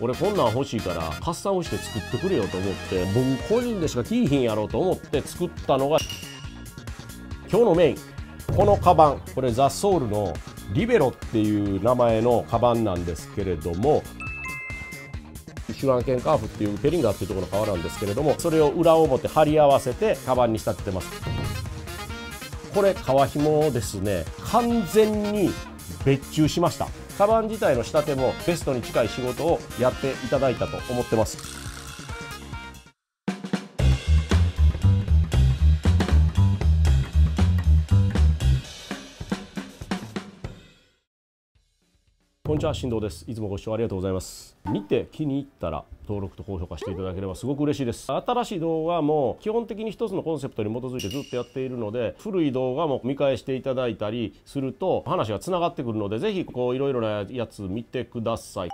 俺こんなん欲しいからカッサンして作ってくれよと思って僕個人でしか聞いひんやろうと思って作ったのが今日のメインこのカバンこれザ・ソウルのリベロっていう名前のカバンなんですけれどもシュアンケンカーフっていうペリンガーっていうところの皮なんですけれどもそれを裏表貼り合わせてカバンに仕立ててますこれ革紐をですね完全に別注しましたカバン自体の仕立てもベストに近い仕事をやっていただいたと思ってますこんにちは、振動です。いつもご視聴ありがとうございます。見て気に入ったら登録と高評価していただければすごく嬉しいです。新しい動画も基本的に一つのコンセプトに基づいてずっとやっているので、古い動画も見返していただいたりすると話が繋がってくるので、ぜひこういろいろなやつ見てください。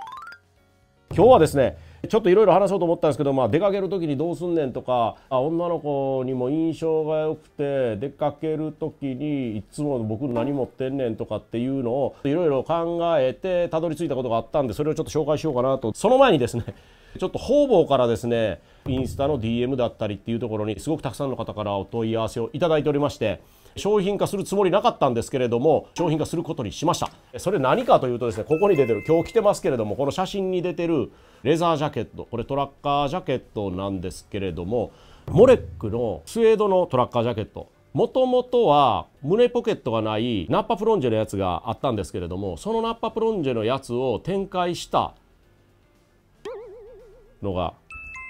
今日はですねちょっといろいろ話そうと思ったんですけど、まあ、出かける時にどうすんねんとかあ女の子にも印象が良くて出かける時にいつも僕何持ってんねんとかっていうのをいろいろ考えてたどり着いたことがあったんでそれをちょっと紹介しようかなとその前にですね ちょっと方々からですねインスタの DM だったりっていうところにすごくたくさんの方からお問い合わせをいただいておりまして。商品化するつもりなかったんですけれども商品化することにしましたそれ何かというとですねここに出てる今日着てますけれどもこの写真に出てるレザージャケットこれトラッカージャケットなんですけれどもモレックのスウェードのトラッカージャケットもともとは胸ポケットがないナッパプロンジェのやつがあったんですけれどもそのナッパプロンジェのやつを展開したのが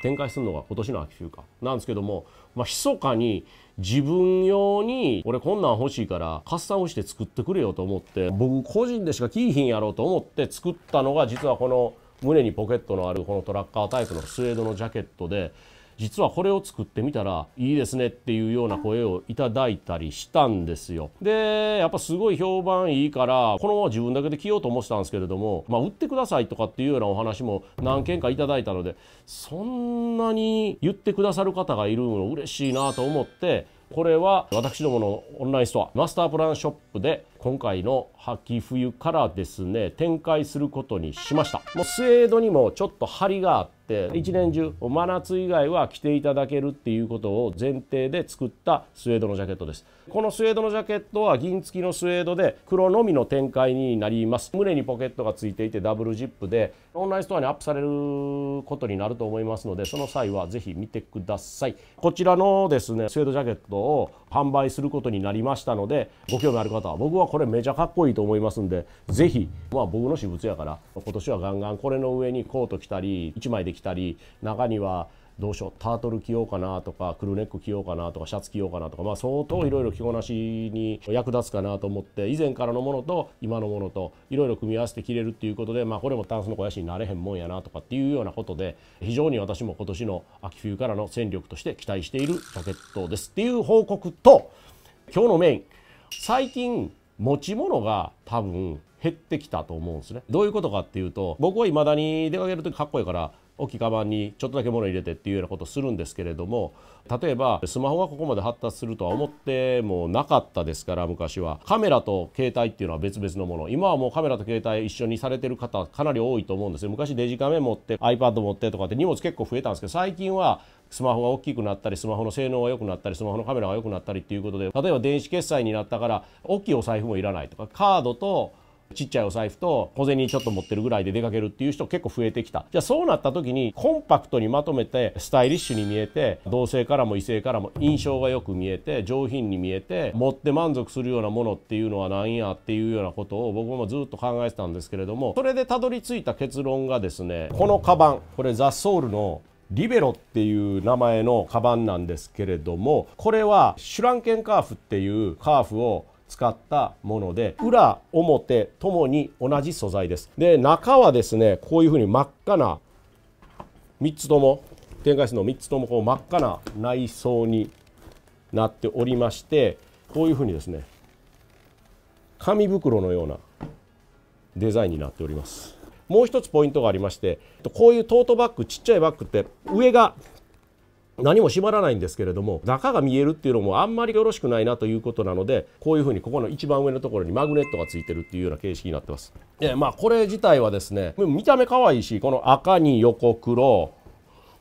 展開するのが今年の秋うかなんですけどもまあ、密かに自分用に俺こんなん欲しいからカスタムして作ってくれよと思って僕個人でしか着いひんやろうと思って作ったのが実はこの胸にポケットのあるこのトラッカータイプのスウェードのジャケットで実はこれを作ってみたらいいですねっていうような声をいただいたりしたんですよでやっぱすごい評判いいからこのまま自分だけで着ようと思ってたんですけれども、まあ、売ってくださいとかっていうようなお話も何件かいただいたのでそんなに言ってくださる方がいるの嬉しいなと思ってこれは私どものオンラインストアマスタープランショップで今回の秋冬からですね展開することにしましたもうスウェードにもちょっと張りがあって一年中真夏以外は着ていただけるっていうことを前提で作ったスウェードのジャケットですこのスウェードのジャケットは銀付きのスウェードで黒のみの展開になります胸にポケットがついていてダブルジップでオンラインストアにアップされることになると思いますのでその際は是非見てくださいこちらのですねスウェードジャケットを販売することになりましたのでご興味ある方は僕はこれめちゃかっこいいと思いますんでぜひまあ僕の私物やから今年はガンガンこれの上にコート着たり1枚で着たり中にはどうしようタートル着ようかなとかクルーネック着ようかなとかシャツ着ようかなとか、まあ、相当いろいろ着こなしに役立つかなと思って以前からのものと今のものといろいろ組み合わせて着れるっていうことで、まあ、これもタンスの肥やしになれへんもんやなとかっていうようなことで非常に私も今年の秋冬からの戦力として期待しているジャケットですっていう報告と今日のメイン最近持ち物が多分減ってきたと思うんですね。どういうことかっていうと僕はいまだに出かける時かっこいいから大きいカバンにちょっとだけ物入れてっていうようなことするんですけれども例えばスマホがここまで発達するとは思ってもなかったですから昔はカメラと携帯っていうのは別々のもの今はもうカメラと携帯一緒にされてる方かなり多いと思うんですよ昔デジカメ持って iPad 持ってとかって荷物結構増えたんですけど最近はスマホが大きくなったりスマホの性能が良くなったりスマホのカメラが良くなったりっていうことで例えば電子決済になったから大きいお財布もいらないとかカードとちっちゃいお財布と小銭ちょっと持ってるぐらいで出かけるっていう人結構増えてきたじゃあそうなった時にコンパクトにまとめてスタイリッシュに見えて同性からも異性からも印象がよく見えて上品に見えて持って満足するようなものっていうのは何やっていうようなことを僕もずっと考えてたんですけれどもそれでたどり着いた結論がですねこのカバンこれザ・ソウルのリベロっていう名前のカバンなんですけれどもこれはシュランケンカーフっていうカーフを使ったもので裏表ともに同じ素材ですで中はですねこういうふうに真っ赤な3つとも展開するの3つともこう真っ赤な内装になっておりましてこういうふうにですね紙袋のようなデザインになっておりますもう一つポイントがありましてこういうトートバッグちっちゃいバッグって上が何も縛らないんですけれども中が見えるっていうのもあんまりよろしくないなということなのでこういうふうにここの一番上のところにマグネットがついてるっていうような形式になってますでまあこれ自体はですね見た目可愛いしこの赤に横黒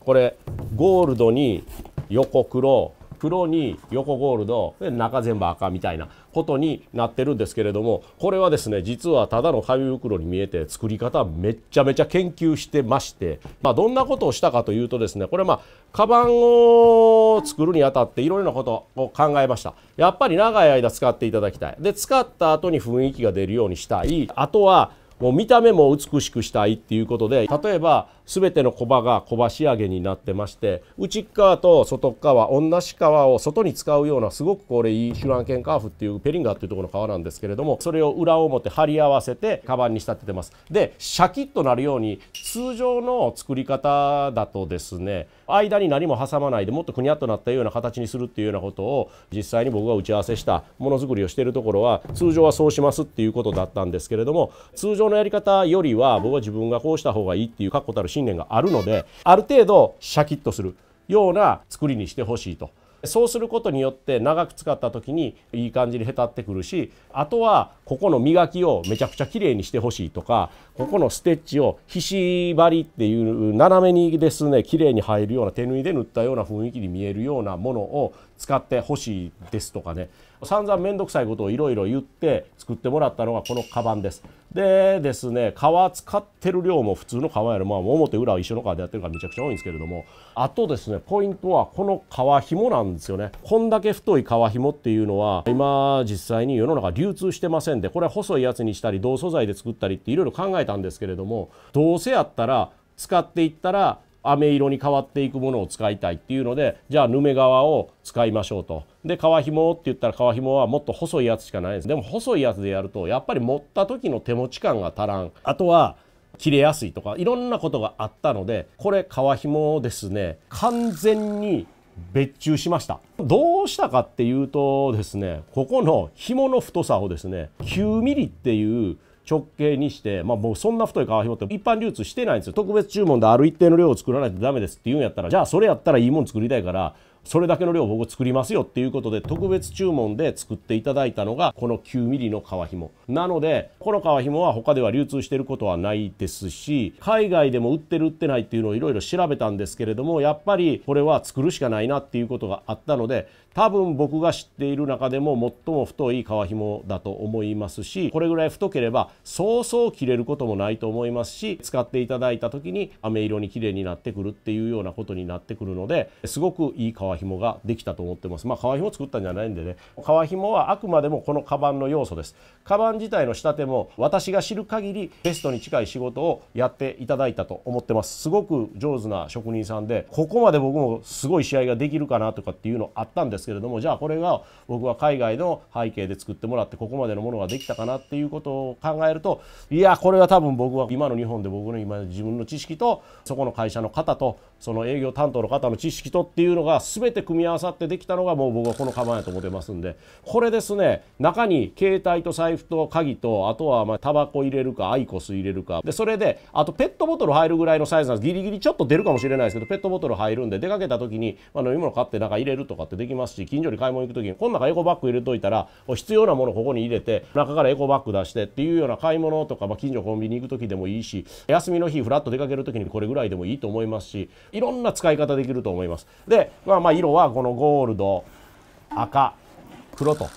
これゴールドに横黒黒に横ゴールド中全部赤みたいなことになってるんですけれどもこれはですね実はただの紙袋に見えて作り方めっちゃめちゃ研究してまして、まあ、どんなことをしたかというとですねこれまあカバンを作るにあたっていろいろなことを考えましたやっぱり長い間使っていただきたいで使った後に雰囲気が出るようにしたいあとはもう見た目も美しくしたいっていうことで例えばすべてのコバがコバ仕上げになってまして内側と外側同じ革を外に使うようなすごくこれいいシュランケンカーフっていうペリンガーっていうところの革なんですけれどもそれを裏表貼り合わせてカバンに仕立ててますでシャキッとなるように通常の作り方だとですね間に何も挟まないでもっとくにゃっとなったような形にするっていうようなことを実際に僕が打ち合わせしたものづくりをしているところは通常はそうしますっていうことだったんですけれども通常のやり方よりは僕は自分がこうした方がいいっていう確固たる信念があるのである程度シャキッとするような作りにしてほしいと。そうすることによって長く使った時にいい感じにへたってくるしあとはここの磨きをめちゃくちゃ綺麗にしてほしいとかここのステッチをひし張りっていう斜めにですね綺麗に入るような手縫いで塗ったような雰囲気に見えるようなものを使ってほしいですとかね散々面倒くさいことをいろいろ言って作ってもらったのがこのカバンです。でですね革使ってる量も普通の革やる、まあ、表裏は一緒の革でやってるからめちゃくちゃ多いんですけれどもあとですねポイントはこの革紐なんですよねこんだけ太い革紐っていうのは今実際に世の中流通してませんでこれは細いやつにしたり銅素材で作ったりっていろいろ考えたんですけれどもどうせやったら使っていったら飴色に変わっていくものを使いたいっていうのでじゃあヌメ革を使いましょうとで革紐って言ったら革紐はもっと細いやつしかないですでも細いやつでやるとやっぱり持った時の手持ち感が足らんあとは切れやすいとかいろんなことがあったのでこれ革紐をですね完全に別注しましたどうしたかっていうとですねここの紐の太さをですね9 m m っていう直径にして、まあ、もうそんな太い革ひって一般流通してないんですよ特別注文である一定の量を作らないとダメですって言うんやったらじゃあそれやったらいいもん作りたいからそれだけの量僕作りますよっていうことで特別注文で作っていただいたのがこの 9mm の皮紐なのでこの皮紐は他では流通してることはないですし海外でも売ってる売ってないっていうのをいろいろ調べたんですけれどもやっぱりこれは作るしかないなっていうことがあったので多分僕が知っている中でも最も太い革紐だと思いますしこれぐらい太ければそうそう切れることもないと思いますし使っていただいた時に飴色に綺麗になってくるっていうようなことになってくるのですごくいい革紐ができたと思ってますまあ革紐作ったんじゃないんでね革紐はあくまでもこのカバンの要素ですカバン自体の仕立ても私が知る限りベストに近い仕事をやっていただいたと思ってますすごく上手な職人さんでここまで僕もすごい試合ができるかなとかっていうのあったんですですけれどもじゃあこれが僕は海外の背景で作ってもらってここまでのものができたかなっていうことを考えるといやこれは多分僕は今の日本で僕の今自分の知識とそこの会社の方とその営業担当の方の知識とっていうのが全て組み合わさってできたのがもう僕はこの構えと思ってますんでこれですね中に携帯と財布と鍵とあとはまあタバコ入れるかアイコス入れるかでそれであとペットボトル入るぐらいのサイズなんですギリギリちょっと出るかもしれないですけどペットボトル入るんで出かけた時に、まあ、飲み物買って中入れるとかってできますし近所に買い物行く時にこの中エコバッグ入れといたら必要なものここに入れて中からエコバッグ出してっていうような買い物とか、まあ、近所コンビニ行く時でもいいし休みの日フラッと出かける時にこれぐらいでもいいと思いますしいろんな使い方できると思います。で、まあ、まあ色はこのゴールド赤黒と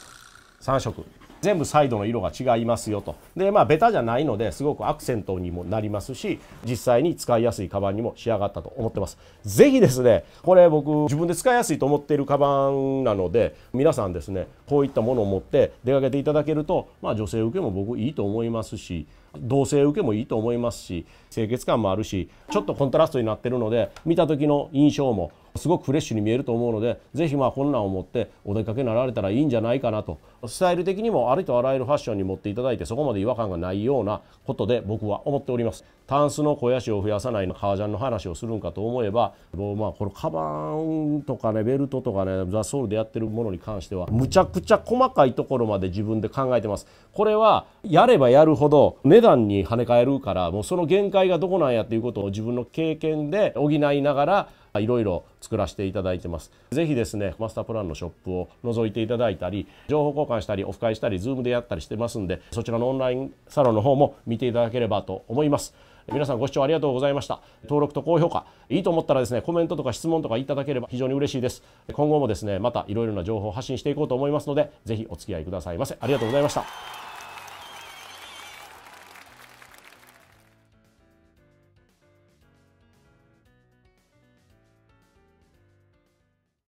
3色全部サイドの色が違いますよとでまあベタじゃないのですごくアクセントにもなりますし実際に使いやすいカバンにも仕上がったと思ってます是非ですねこれ僕自分で使いやすいと思っているカバンなので皆さんですねこういったものを持って出かけていただけると、まあ、女性受けも僕いいと思いますし同性受けもいいと思いますし清潔感もあるしちょっとコントラストになってるので見た時の印象もすごくフレッシュに見えると思うのでぜひまあこんなんを持ってお出かけになられたらいいんじゃないかなとスタイル的にもありとあらゆるファッションに持っていただいてそこまで違和感がないようなことで僕は思っておりますタンスの肥やしを増やさないの革ジャンの話をするんかと思えばもうまあこのカバンとかねベルトとかねザ・ソウルでやってるものに関してはむちゃくちゃ細かいところまで自分で考えてますこれはやればやるほど値段に跳ね返るからもうその限界がどこなんやっていうことを自分の経験で補いながらいろいろ作らせていただいてます。ぜひですね、マスタープランのショップを覗いていただいたり、情報交換したり、オフ会したり、Zoom でやったりしてますんで、そちらのオンラインサロンの方も見ていただければと思います。皆さんご視聴ありがとうございました。登録と高評価、いいと思ったらですね、コメントとか質問とかいただければ非常に嬉しいです。今後もですね、またいろいろな情報を発信していこうと思いますので、ぜひお付き合いくださいませ。ありがとうございました。